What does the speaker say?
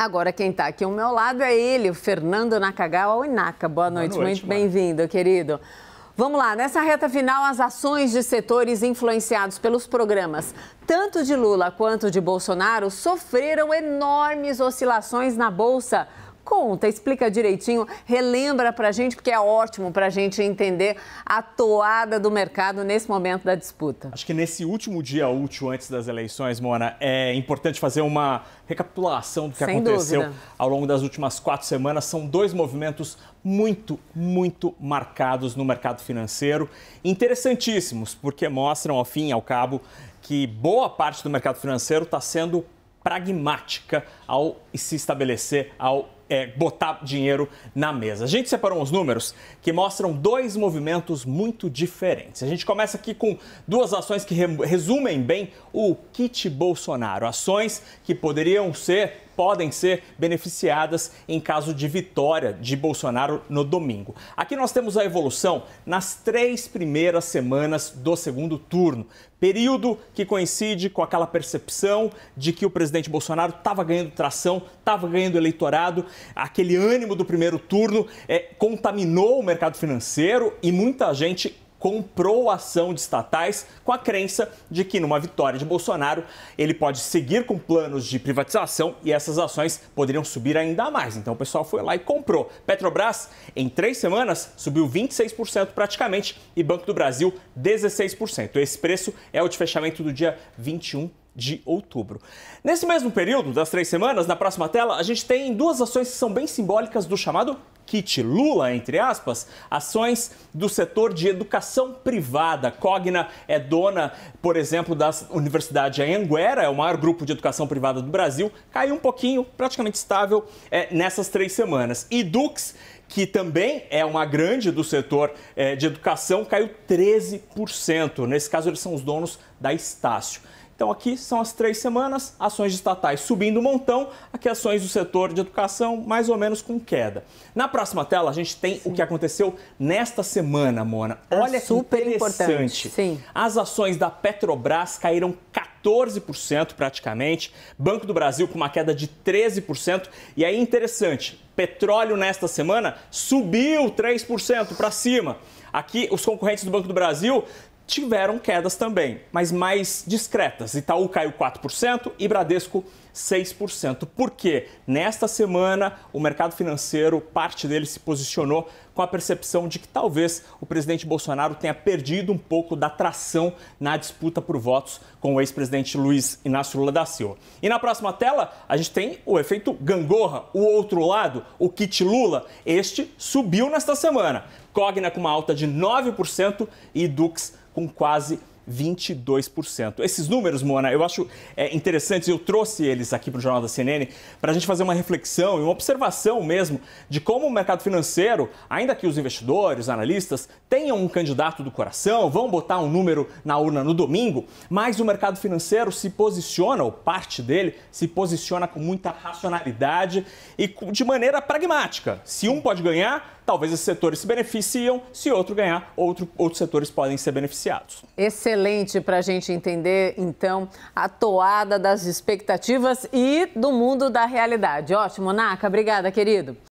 Agora quem está aqui ao meu lado é ele, o Fernando Nakagawa Inaka. Boa Boa noite muito bem-vindo, querido. Vamos lá, nessa reta final, as ações de setores influenciados pelos programas, tanto de Lula quanto de Bolsonaro, sofreram enormes oscilações na Bolsa. Conta, explica direitinho, relembra pra gente, porque é ótimo pra gente entender a toada do mercado nesse momento da disputa. Acho que nesse último dia útil antes das eleições, Mona, é importante fazer uma recapitulação do que Sem aconteceu dúvida. ao longo das últimas quatro semanas. São dois movimentos muito, muito marcados no mercado financeiro, interessantíssimos, porque mostram, ao fim e ao cabo, que boa parte do mercado financeiro está sendo pragmática ao se estabelecer, ao é, botar dinheiro na mesa. A gente separou uns números que mostram dois movimentos muito diferentes. A gente começa aqui com duas ações que resumem bem o kit Bolsonaro. Ações que poderiam ser podem ser beneficiadas em caso de vitória de Bolsonaro no domingo. Aqui nós temos a evolução nas três primeiras semanas do segundo turno. Período que coincide com aquela percepção de que o presidente Bolsonaro estava ganhando tração, estava ganhando eleitorado, aquele ânimo do primeiro turno é, contaminou o mercado financeiro e muita gente comprou a ação de estatais com a crença de que numa vitória de Bolsonaro ele pode seguir com planos de privatização e essas ações poderiam subir ainda mais. Então o pessoal foi lá e comprou. Petrobras, em três semanas, subiu 26% praticamente e Banco do Brasil 16%. Esse preço é o de fechamento do dia 21 de outubro. Nesse mesmo período das três semanas, na próxima tela, a gente tem duas ações que são bem simbólicas do chamado kit Lula, entre aspas, ações do setor de educação privada. Cogna é dona, por exemplo, da Universidade Anhanguera, é o maior grupo de educação privada do Brasil, caiu um pouquinho, praticamente estável, é, nessas três semanas. E Dux, que também é uma grande do setor é, de educação, caiu 13%. Nesse caso, eles são os donos da Estácio. Então aqui são as três semanas, ações estatais subindo um montão, aqui ações do setor de educação mais ou menos com queda. Na próxima tela a gente tem Sim. o que aconteceu nesta semana, Mona. É Olha super que interessante. Sim. As ações da Petrobras caíram 14% praticamente, Banco do Brasil com uma queda de 13%. E aí interessante, petróleo nesta semana subiu 3% para cima. Aqui, os concorrentes do Banco do Brasil tiveram quedas também, mas mais discretas. Itaú caiu 4% e Bradesco 6%. Por quê? Nesta semana, o mercado financeiro, parte dele se posicionou com a percepção de que talvez o presidente Bolsonaro tenha perdido um pouco da tração na disputa por votos com o ex-presidente Luiz Inácio Lula da Silva. E na próxima tela, a gente tem o efeito gangorra, o outro lado, o kit Lula. Este subiu nesta semana. Cogna com uma alta de 9% e Dux com quase 22%. Esses números, Mona, eu acho é, interessantes, eu trouxe eles aqui para o Jornal da CNN para a gente fazer uma reflexão e uma observação mesmo de como o mercado financeiro, ainda que os investidores, os analistas, tenham um candidato do coração, vão botar um número na urna no domingo, mas o mercado financeiro se posiciona, ou parte dele, se posiciona com muita racionalidade e de maneira pragmática. Se um pode ganhar, talvez esses setores se beneficiam, se outro ganhar, outro, outros setores podem ser beneficiados. Excelente para a gente entender, então, a toada das expectativas e do mundo da realidade. Ótimo, Naka, obrigada, querido.